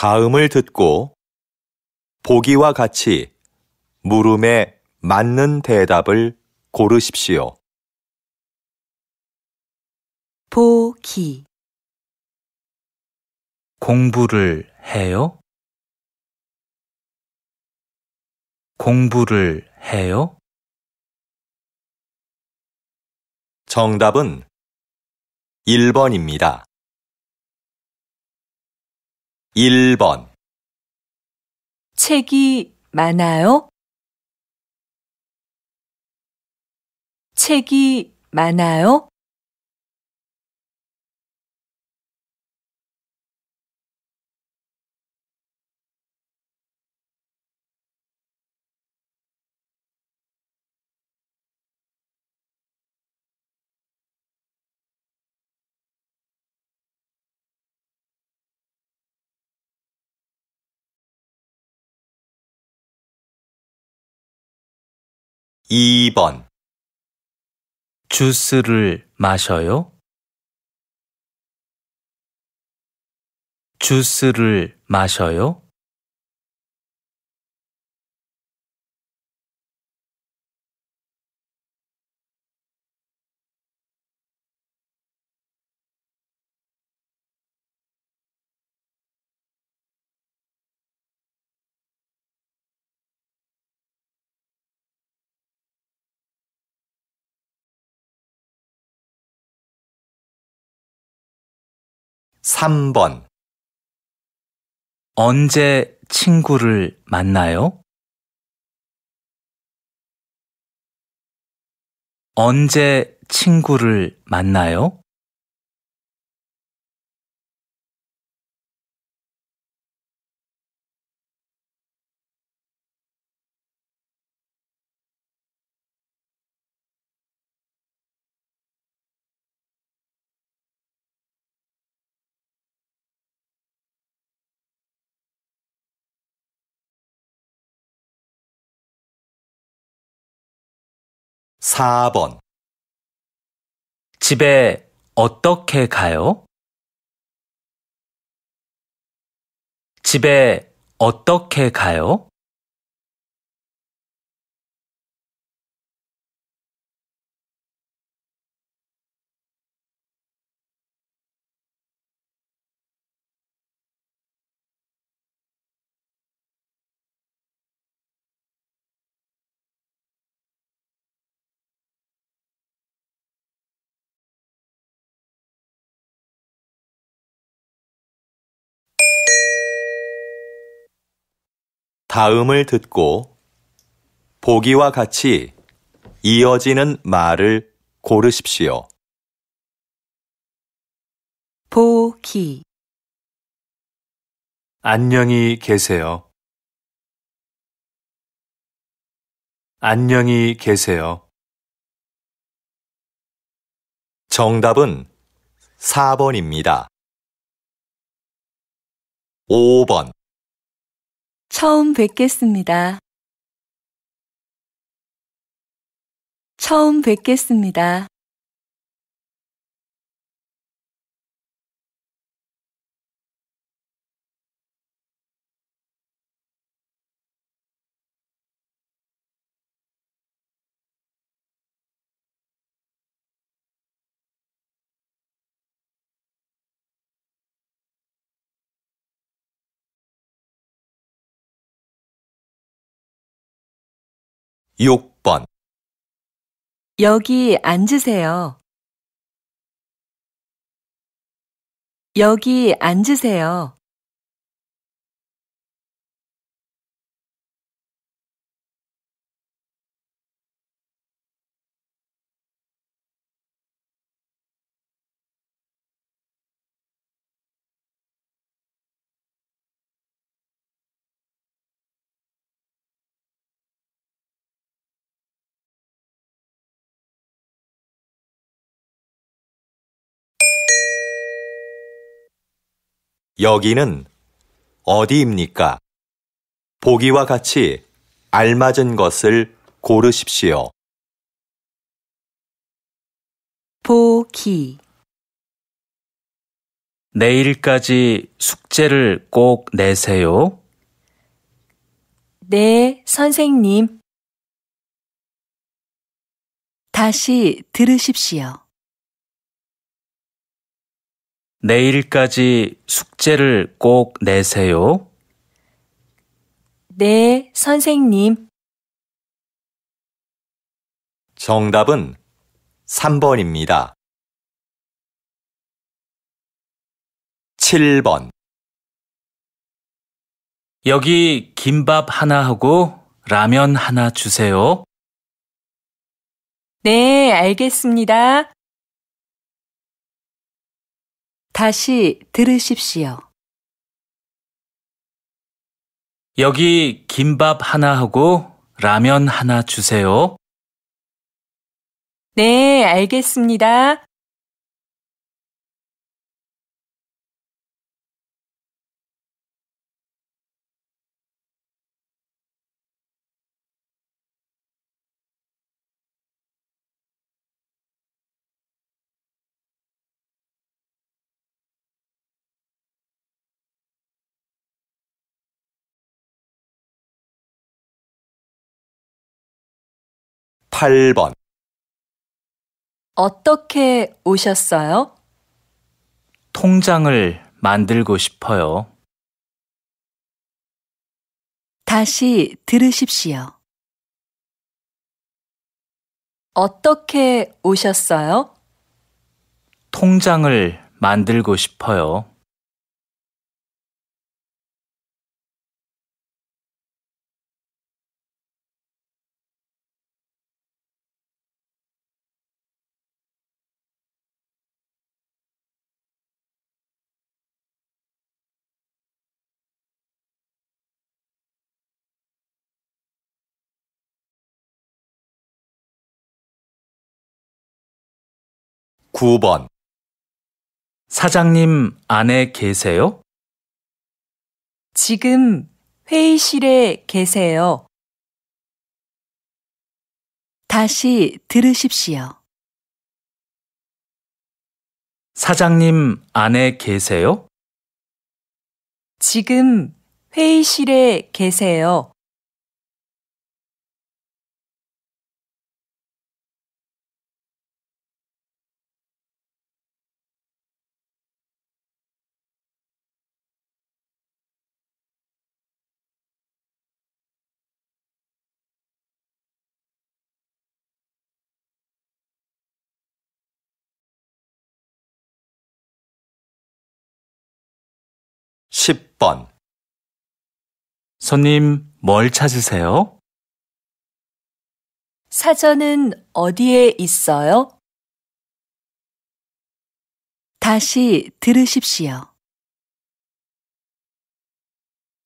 다음을 듣고 보기와 같이 물음에 맞는 대답을 고르십시오. 보기 공부를 해요? 공부를 해요? 정답은 1번입니다. 1번 책이 많아요? 책이 많아요? 2번 주스를 마셔요? 주스를 마셔요? 3번 언제 친구를 만나요? 언제 친구를 만나요? 4번 집에 어떻게 가요? 집에 어떻게 가요? 다음을 듣고 보기와 같이 이어지는 말을 고르십시오. 보기 안녕히 계세요. 안녕히 계세요. 정답은 4번입니다. 5번 처음 뵙겠습니다. 처음 뵙겠습니다. 6번 여기 앉으세요. 여기 앉으세요. 여기는 어디입니까? 보기와 같이 알맞은 것을 고르십시오. 보기 내일까지 숙제를 꼭 내세요. 네, 선생님. 다시 들으십시오. 내일까지 숙제를 꼭 내세요. 네, 선생님. 정답은 3번입니다. 7번. 여기 김밥 하나 하고 라면 하나 주세요. 네, 알겠습니다. 다시 들으십시오. 여기 김밥 하나하고 라면 하나 주세요. 네, 알겠습니다. 8번 어떻게 오셨어요? 통장을 만들고 싶어요. 다시 들으십시오. 어떻게 오셨어요? 통장을 만들고 싶어요. 9번 사장님 안에 계세요? 지금 회의실에 계세요. 다시 들으십시오. 사장님 안에 계세요? 지금 회의실에 계세요. 10번 손님, 뭘 찾으세요? 사전은 어디에 있어요? 다시 들으십시오.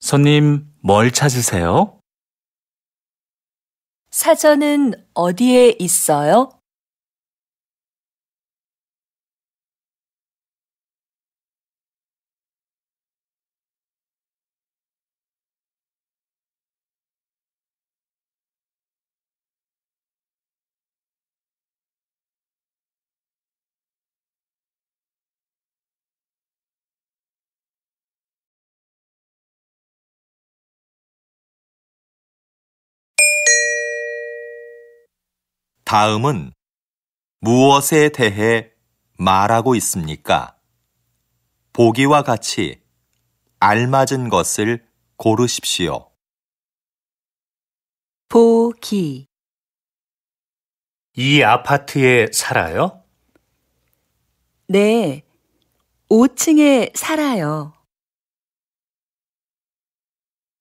손님, 뭘 찾으세요? 사전은 어디에 있어요? 다음은 무엇에 대해 말하고 있습니까? 보기와 같이 알맞은 것을 고르십시오. 보기 이 아파트에 살아요? 네, 5층에 살아요.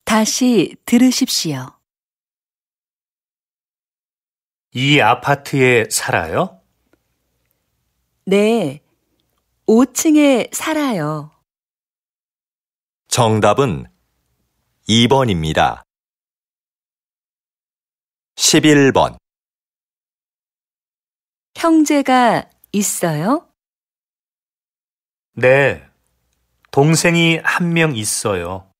다시 들으십시오. 이 아파트에 살아요? 네, 5층에 살아요. 정답은 2번입니다. 11번 형제가 있어요? 네, 동생이 한 명 있어요.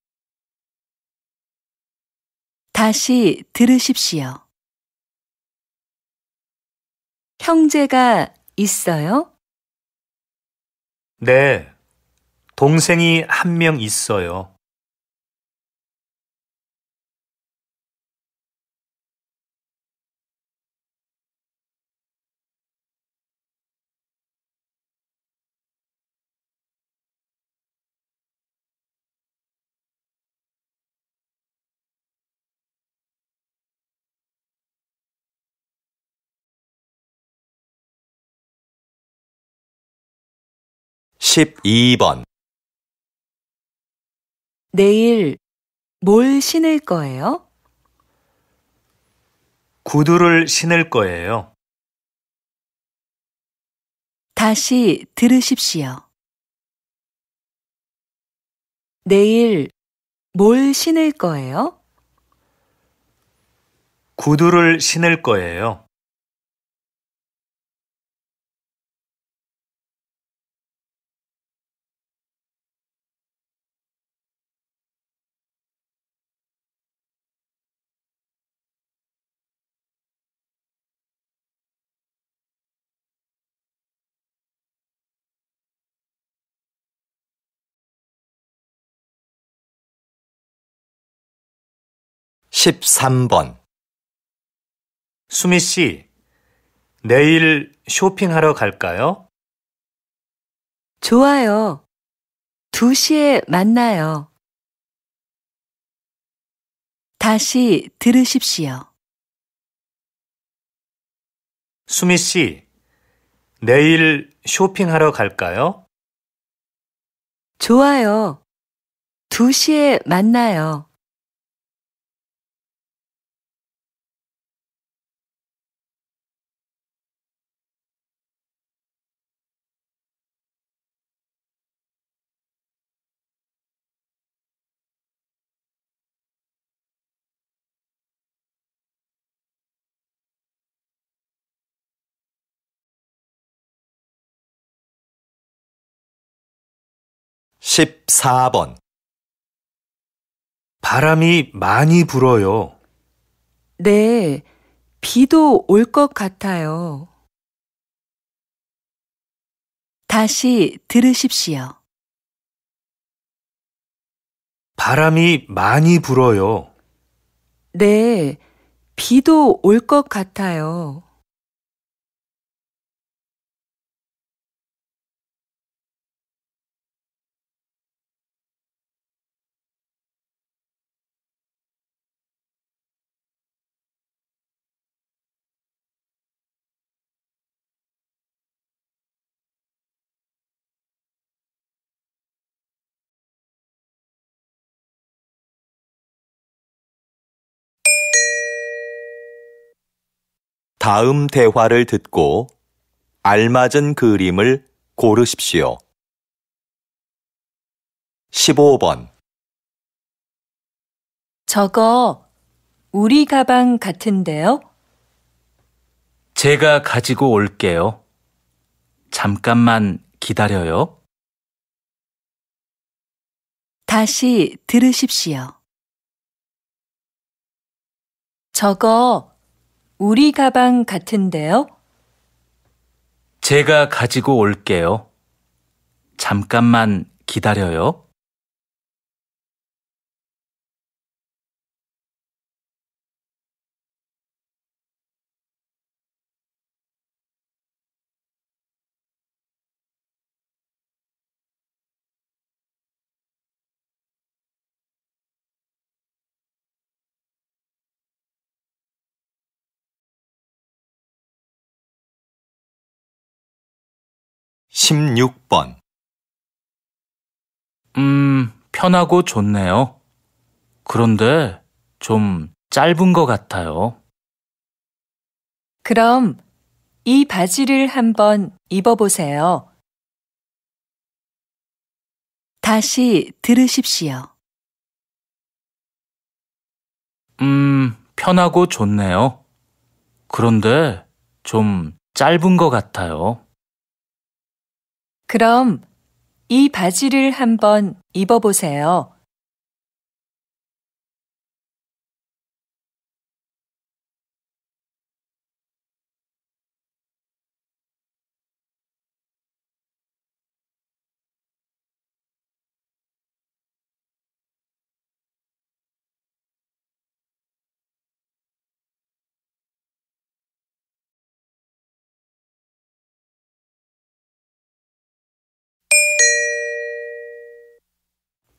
다시 들으십시오. 형제가 있어요? 네, 동생이 한 명 있어요. 12번 내일 뭘 신을 거예요? 구두를 신을 거예요. 다시 들으십시오. 내일 뭘 신을 거예요? 구두를 신을 거예요. 13번 수미 씨, 내일 쇼핑하러 갈까요? 좋아요. 2시에 만나요. 다시 들으십시오. 수미 씨, 내일 쇼핑하러 갈까요? 좋아요. 2시에 만나요. 14번 바람이 많이 불어요. 네, 비도 올 것 같아요. 다시 들으십시오. 바람이 많이 불어요. 네, 비도 올 것 같아요. 다음 대화를 듣고 알맞은 그림을 고르십시오. 15번 저거 우리 가방 같은데요? 제가 가지고 올게요. 잠깐만 기다려요. 다시 들으십시오. 저거 우리 가방 같은데요? 제가 가지고 올게요. 잠깐만 기다려요. 16번 음, 편하고 좋네요. 그런데 좀 짧은 것 같아요. 그럼 이 바지를 한번 입어보세요. 다시 들으십시오. 음, 편하고 좋네요. 그런데 좀 짧은 것 같아요. 그럼 이 바지를 한번 입어보세요.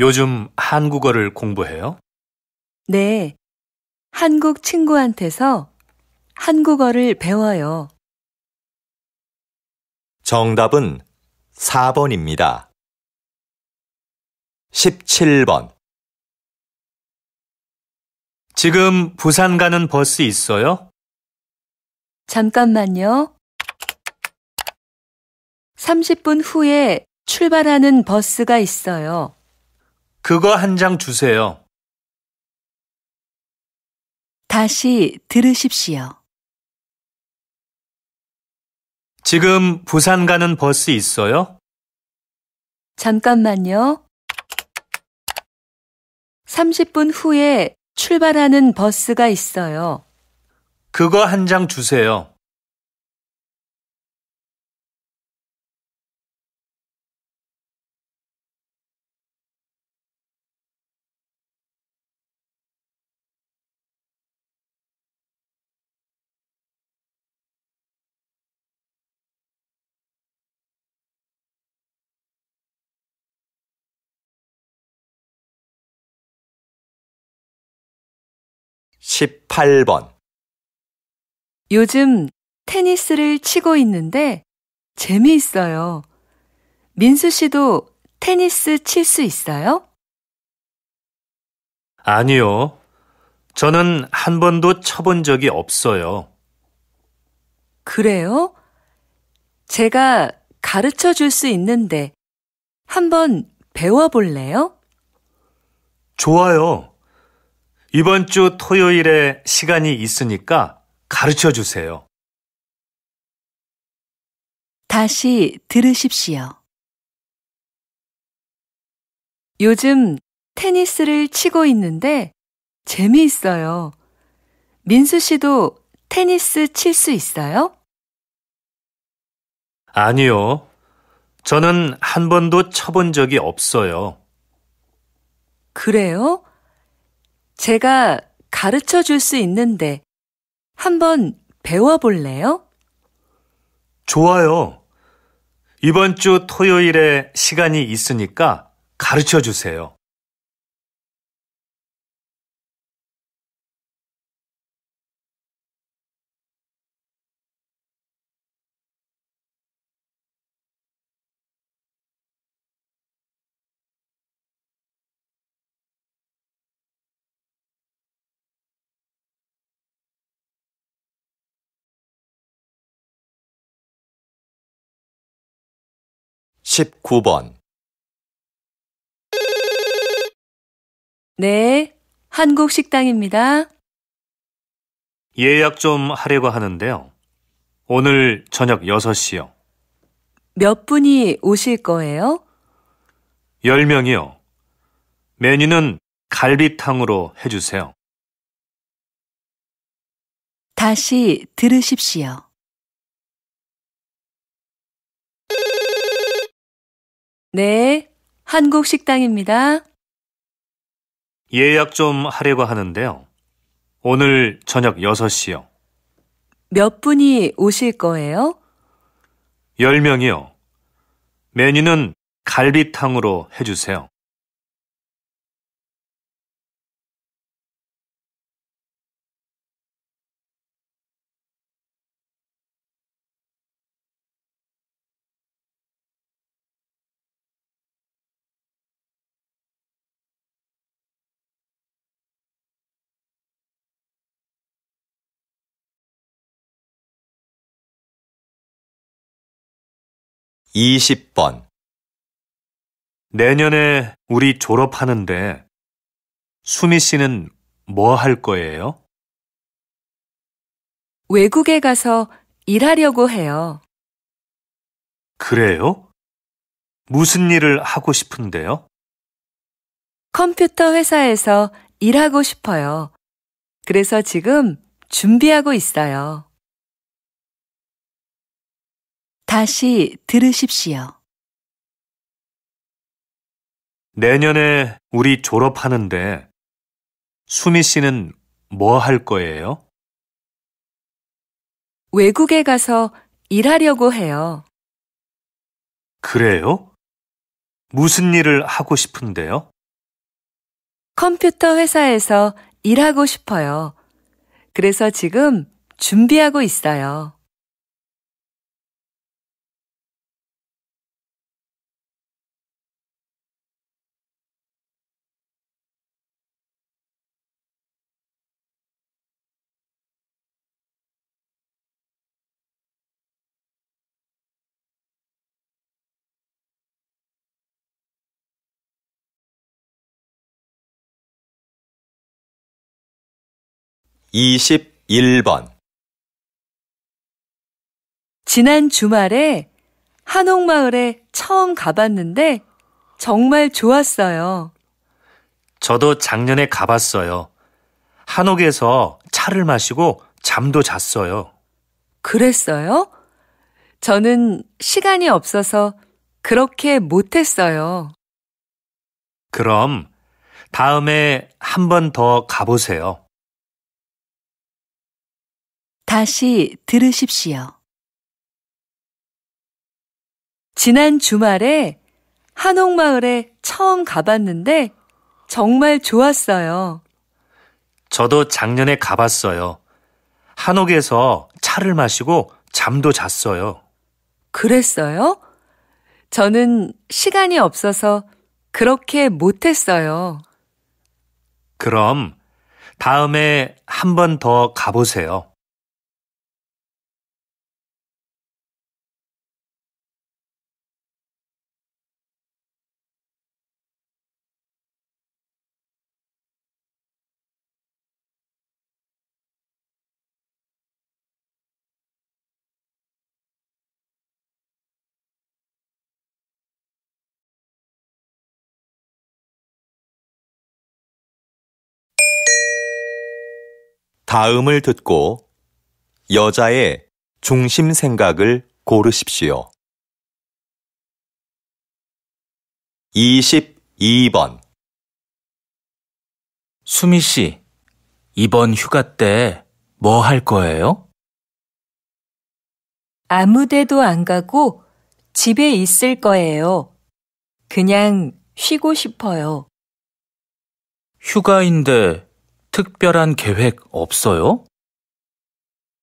요즘 한국어를 공부해요? 네. 한국 친구한테서 한국어를 배워요. 정답은 4번입니다. 17번. 지금 부산 가는 버스 있어요? 잠깐만요. 30분 후에 출발하는 버스가 있어요. 그거 한 장 주세요. 다시 들으십시오. 지금 부산 가는 버스 있어요? 잠깐만요. 30분 후에 출발하는 버스가 있어요. 그거 한 장 주세요. 18번 요즘 테니스를 치고 있는데 재미있어요. 민수 씨도 테니스 칠 수 있어요? 아니요. 저는 한 번도 쳐본 적이 없어요. 그래요? 제가 가르쳐 줄 수 있는데 한 번 배워볼래요? 좋아요. 이번 주 토요일에 시간이 있으니까 가르쳐 주세요. 다시 들으십시오. 요즘 테니스를 치고 있는데 재미있어요. 민수 씨도 테니스 칠 수 있어요? 아니요. 저는 한 번도 쳐본 적이 없어요. 그래요? 제가 가르쳐 줄 수 있는데 한번 배워볼래요? 좋아요. 이번 주 토요일에 시간이 있으니까 가르쳐 주세요. 49번 네, 한국 식당입니다. 예약 좀 하려고 하는데요. 오늘 저녁 6시요. 몇 분이 오실 거예요? 10명이요. 메뉴는 갈비탕으로 해주세요. 다시 들으십시오. 네, 한국 식당입니다. 예약 좀 하려고 하는데요. 오늘 저녁 6시요. 몇 분이 오실 거예요? 10명이요. 메뉴는 갈비탕으로 해주세요. 20번 내년에 우리 졸업하는데 수미 씨는 뭐 할 거예요? 외국에 가서 일하려고 해요. 그래요? 무슨 일을 하고 싶은데요? 컴퓨터 회사에서 일하고 싶어요. 그래서 지금 준비하고 있어요. 다시 들으십시오. 내년에 우리 졸업하는데 수미 씨는 뭐 할 거예요? 외국에 가서 일하려고 해요. 그래요? 무슨 일을 하고 싶은데요? 컴퓨터 회사에서 일하고 싶어요. 그래서 지금 준비하고 있어요. 21번 지난 주말에 한옥마을에 처음 가봤는데 정말 좋았어요. 저도 작년에 가봤어요. 한옥에서 차를 마시고 잠도 잤어요. 그랬어요? 저는 시간이 없어서 그렇게 못했어요. 그럼 다음에 한 번 더 가보세요. 다시 들으십시오. 지난 주말에 한옥마을에 처음 가봤는데 정말 좋았어요. 저도 작년에 가봤어요. 한옥에서 차를 마시고 잠도 잤어요. 그랬어요? 저는 시간이 없어서 그렇게 못했어요. 그럼 다음에 한 번 더 가보세요. 다음을 듣고 여자의 중심 생각을 고르십시오. 22번 수미 씨, 이번 휴가 때 뭐 할 거예요? 아무 데도 안 가고 집에 있을 거예요. 그냥 쉬고 싶어요. 휴가인데 특별한 계획 없어요?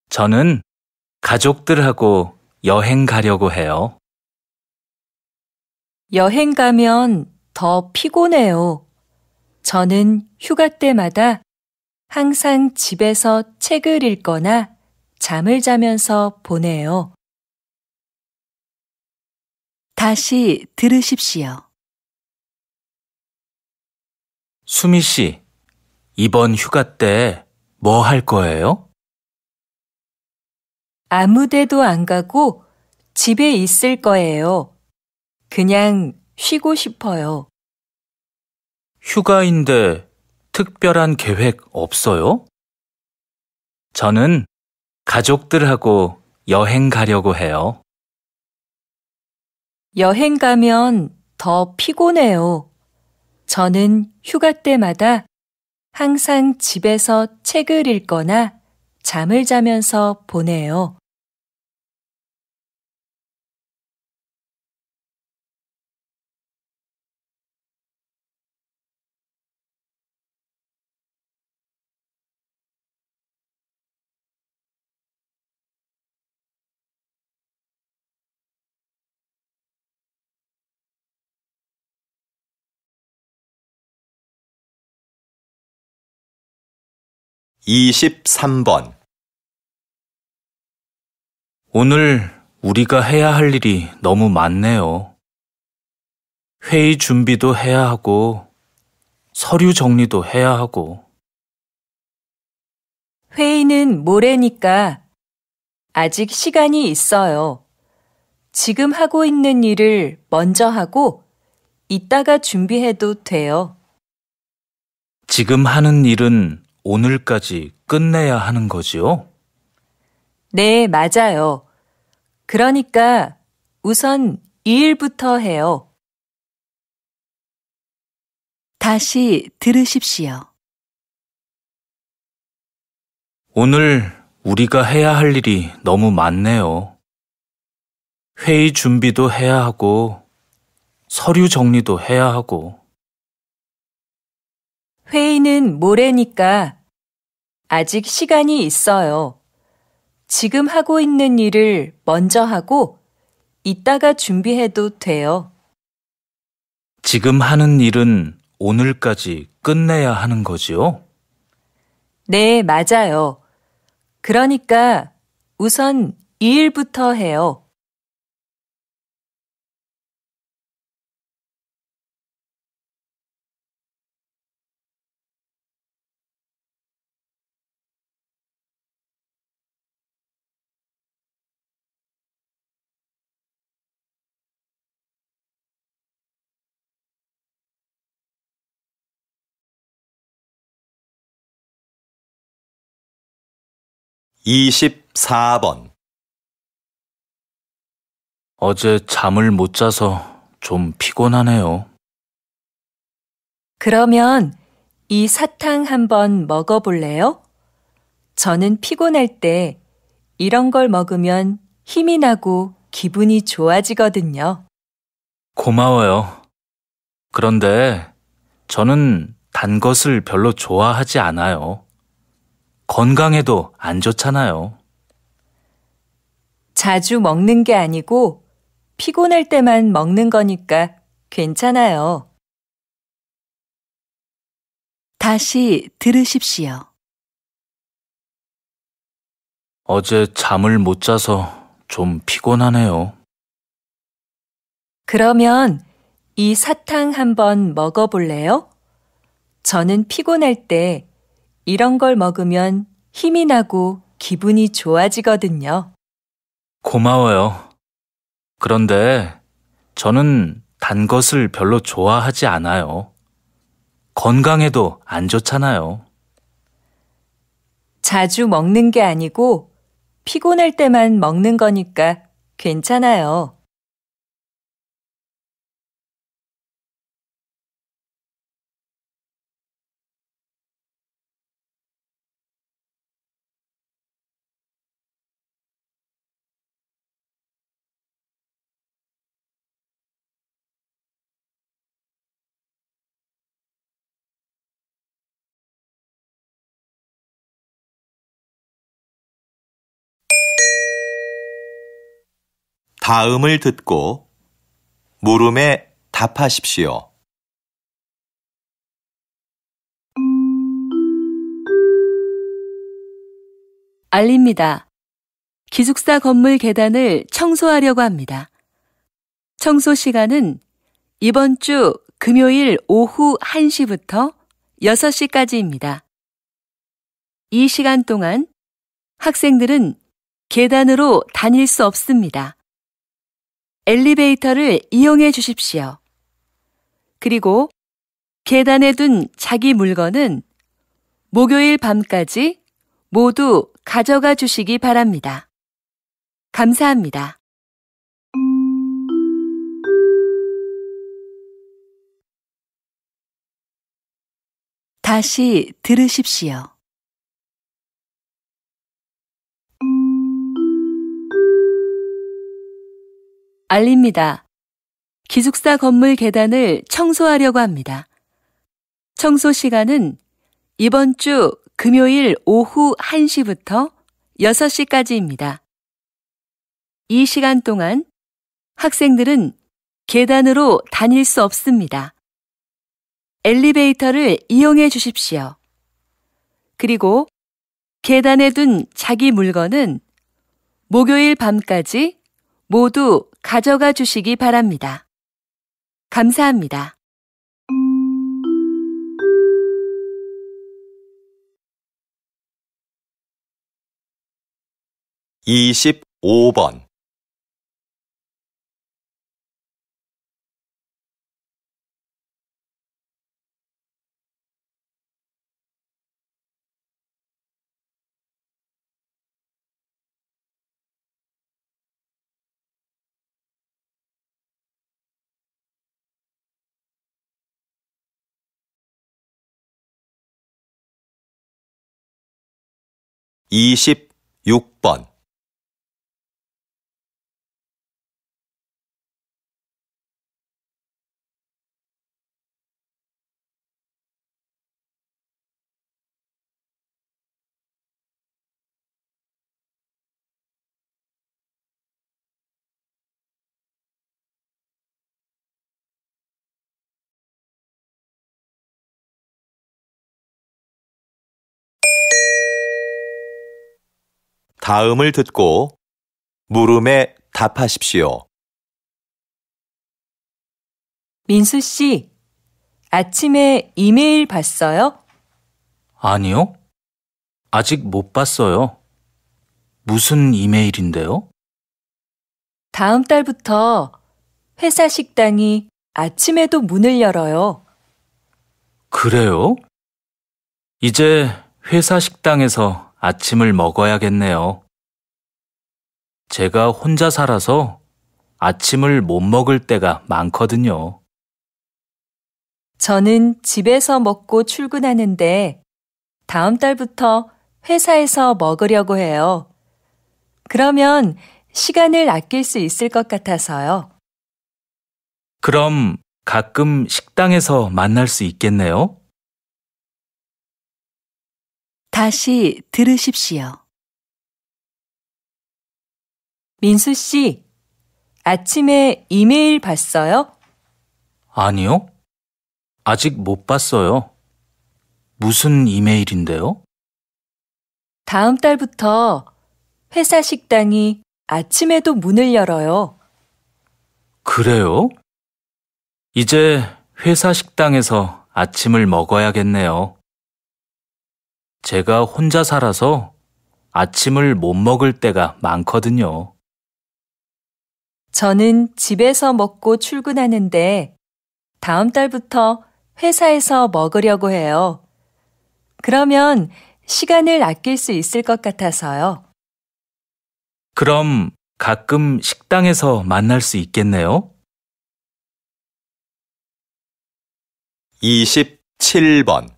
저는 가족들하고 여행 가려고 해요. 여행 가면 더 피곤해요. 저는 휴가 때마다 항상 집에서 책을 읽거나 잠을 자면서 보내요. 다시 들으십시오. 수미 씨, 이번 휴가 때 뭐 할 거예요? 아무 데도 안 가고 집에 있을 거예요. 그냥 쉬고 싶어요. 휴가인데 특별한 계획 없어요? 저는 가족들하고 여행 가려고 해요. 여행 가면 더 피곤해요. 저는 휴가 때마다 항상 집에서 책을 읽거나 잠을 자면서 보내요. 23번 오늘 우리가 해야 할 일이 너무 많네요. 회의 준비도 해야 하고, 서류 정리도 해야 하고. 회의는 모레니까 아직 시간이 있어요. 지금 하고 있는 일을 먼저 하고, 이따가 준비해도 돼요. 지금 하는 일은 오늘까지 끝내야 하는 거지요? 네, 맞아요. 그러니까 우선 2일부터 해요. 다시 들으십시오. 오늘 우리가 해야 할 일이 너무 많네요. 회의 준비도 해야 하고, 서류 정리도 해야 하고. 회의는 모레니까 아직 시간이 있어요. 지금 하고 있는 일을 먼저 하고 이따가 준비해도 돼요. 지금 하는 일은 오늘까지 끝내야 하는 거지요? 네, 맞아요. 그러니까 우선 이 일부터 해요. 24번 어제 잠을 못 자서 좀 피곤하네요. 그러면 이 사탕 한번 먹어볼래요? 저는 피곤할 때 이런 걸 먹으면 힘이 나고 기분이 좋아지거든요. 고마워요. 그런데 저는 단 것을 별로 좋아하지 않아요. 건강에도 안 좋잖아요. 자주 먹는 게 아니고 피곤할 때만 먹는 거니까 괜찮아요. 다시 들으십시오. 어제 잠을 못 자서 좀 피곤하네요. 그러면 이 사탕 한번 먹어볼래요? 저는 피곤할 때 이런 걸 먹으면 힘이 나고 기분이 좋아지거든요. 고마워요. 그런데 저는 단 것을 별로 좋아하지 않아요. 건강에도 안 좋잖아요. 자주 먹는 게 아니고 피곤할 때만 먹는 거니까 괜찮아요. 다음을 듣고 물음에 답하십시오. 알립니다. 기숙사 건물 계단을 청소하려고 합니다. 청소 시간은 이번 주 금요일 오후 1시부터 6시까지입니다. 이 시간 동안 학생들은 계단으로 다닐 수 없습니다. 엘리베이터를 이용해 주십시오. 그리고 계단에 둔 자기 물건은 목요일 밤까지 모두 가져가 주시기 바랍니다. 감사합니다. 다시 들으십시오. 알립니다. 기숙사 건물 계단을 청소하려고 합니다. 청소 시간은 이번 주 금요일 오후 1시부터 6시까지입니다. 이 시간 동안 학생들은 계단으로 다닐 수 없습니다. 엘리베이터를 이용해 주십시오. 그리고 계단에 둔 자기 물건은 목요일 밤까지 모두 가져가 주시기 바랍니다. 감사합니다. 이십번 26번 다음을 듣고 물음에 답하십시오. 민수 씨, 아침에 이메일 봤어요? 아니요. 아직 못 봤어요. 무슨 이메일인데요? 다음 달부터 회사 식당이 아침에도 문을 열어요. 그래요? 이제 회사 식당에서 아침을 먹어야겠네요. 제가 혼자 살아서 아침을 못 먹을 때가 많거든요. 저는 집에서 먹고 출근하는데 다음 달부터 회사에서 먹으려고 해요. 그러면 시간을 아낄 수 있을 것 같아서요. 그럼 가끔 식당에서 만날 수 있겠네요? 다시 들으십시오. 민수 씨, 아침에 이메일 봤어요? 아니요. 아직 못 봤어요. 무슨 이메일인데요? 다음 달부터 회사 식당이 아침에도 문을 열어요. 그래요? 이제 회사 식당에서 아침을 먹어야겠네요. 제가 혼자 살아서 아침을 못 먹을 때가 많거든요. 저는 집에서 먹고 출근하는데 다음 달부터 회사에서 먹으려고 해요. 그러면 시간을 아낄 수 있을 것 같아서요. 그럼 가끔 식당에서 만날 수 있겠네요. 27번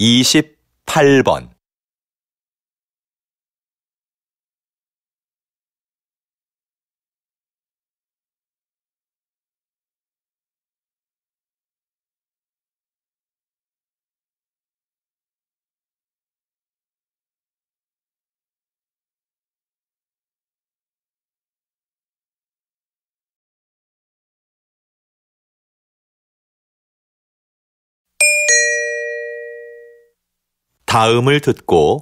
28번 다음을 듣고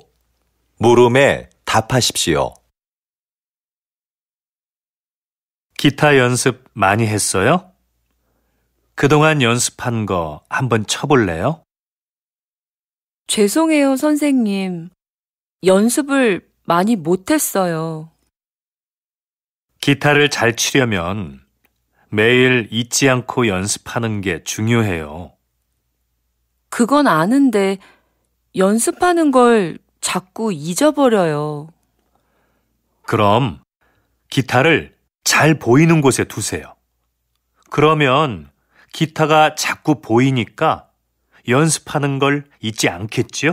물음에 답하십시오. 기타 연습 많이 했어요? 그동안 연습한 거 한번 쳐볼래요? 죄송해요, 선생님. 연습을 많이 못했어요. 기타를 잘 치려면 매일 잊지 않고 연습하는 게 중요해요. 그건 아는데 연습하는 걸 자꾸 잊어버려요. 그럼 기타를 잘 보이는 곳에 두세요. 그러면 기타가 자꾸 보이니까 연습하는 걸 잊지 않겠지요?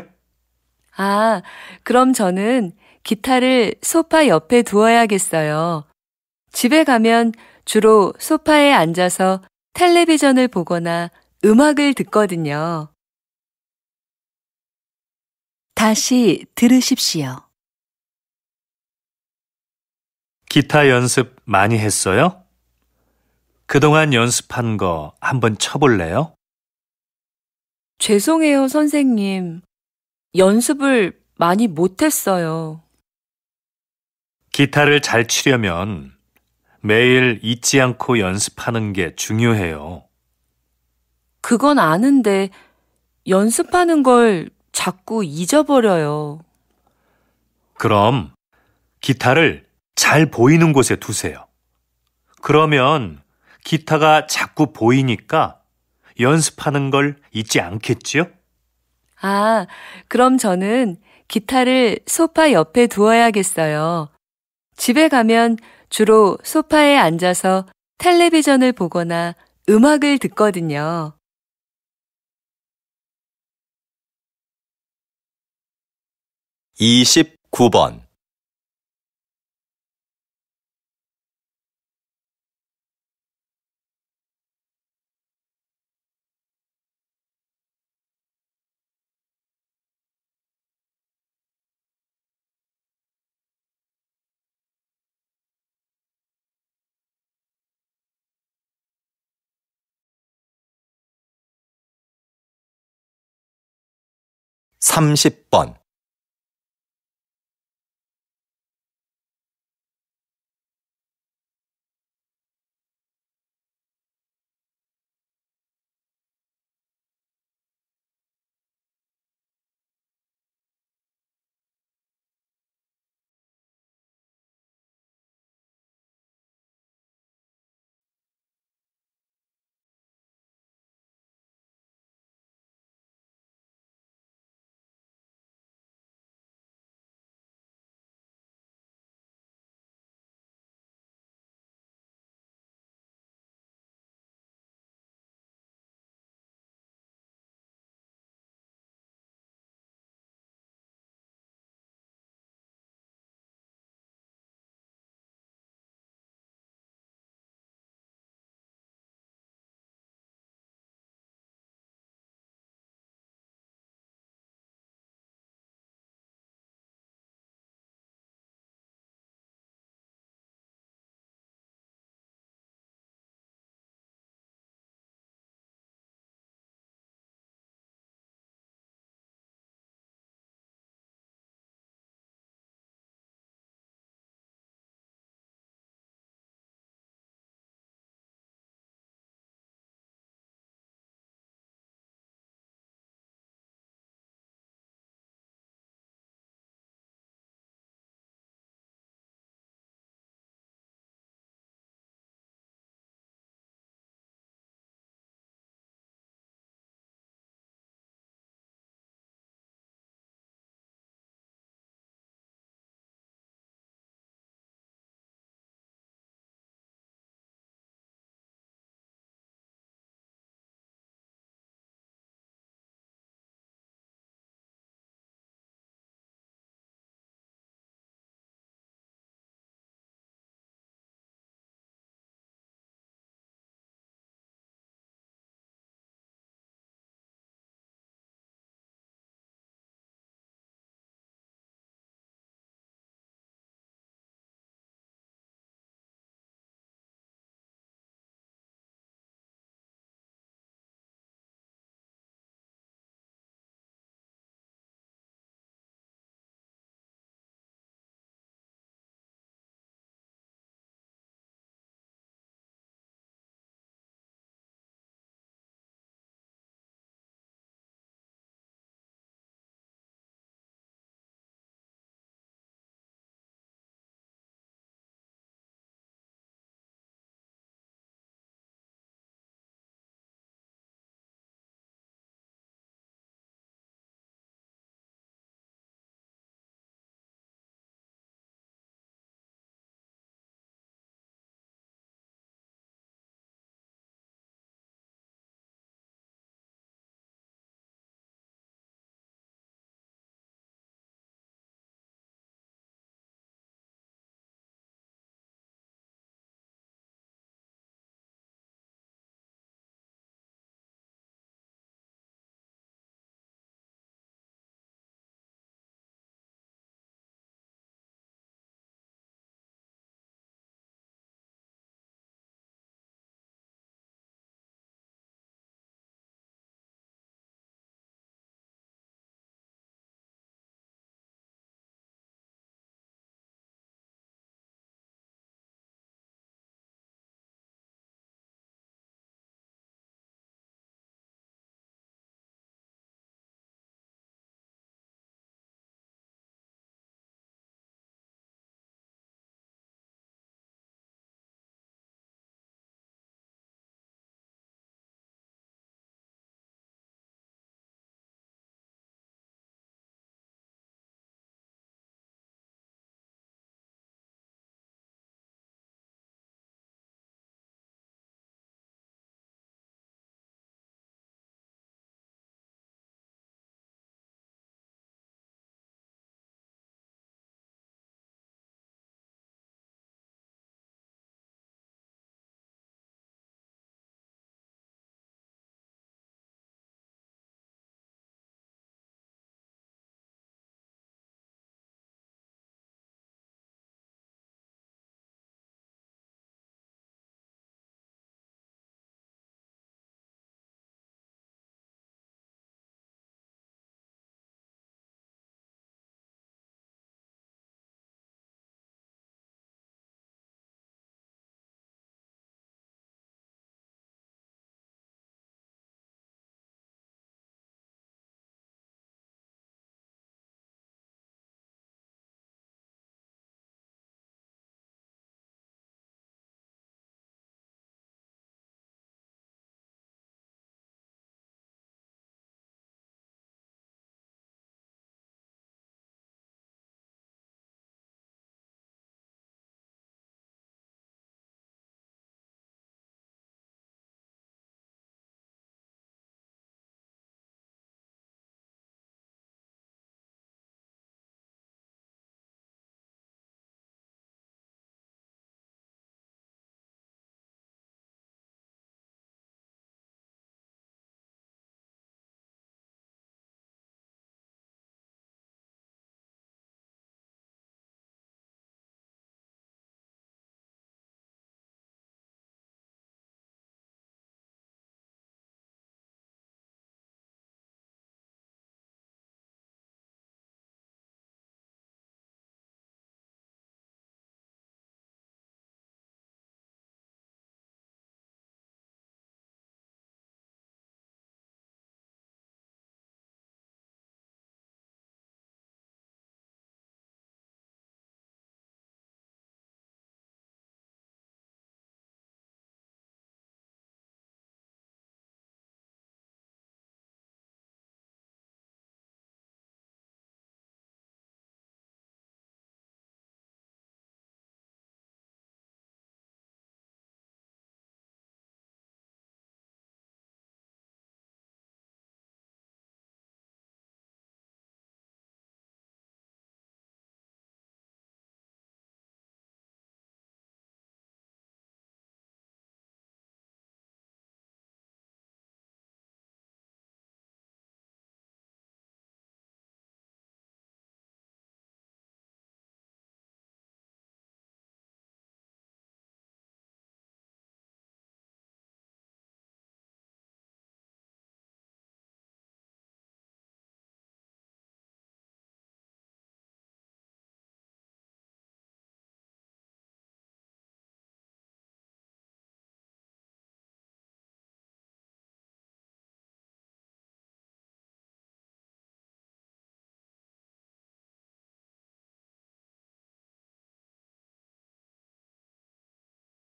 아, 그럼 저는 기타를 소파 옆에 두어야겠어요. 집에 가면 주로 소파에 앉아서 텔레비전을 보거나 음악을 듣거든요. 다시 들으십시오. 기타 연습 많이 했어요? 그동안 연습한 거 한번 쳐볼래요? 죄송해요, 선생님. 연습을 많이 못했어요. 기타를 잘 치려면 매일 잊지 않고 연습하는 게 중요해요. 그건 아는데 연습하는 걸 자꾸 잊어버려요. 그럼 기타를 잘 보이는 곳에 두세요. 그러면 기타가 자꾸 보이니까 연습하는 걸 잊지 않겠지요? 아, 그럼 저는 기타를 소파 옆에 두어야겠어요. 집에 가면 주로 소파에 앉아서 텔레비전을 보거나 음악을 듣거든요. 29번 30번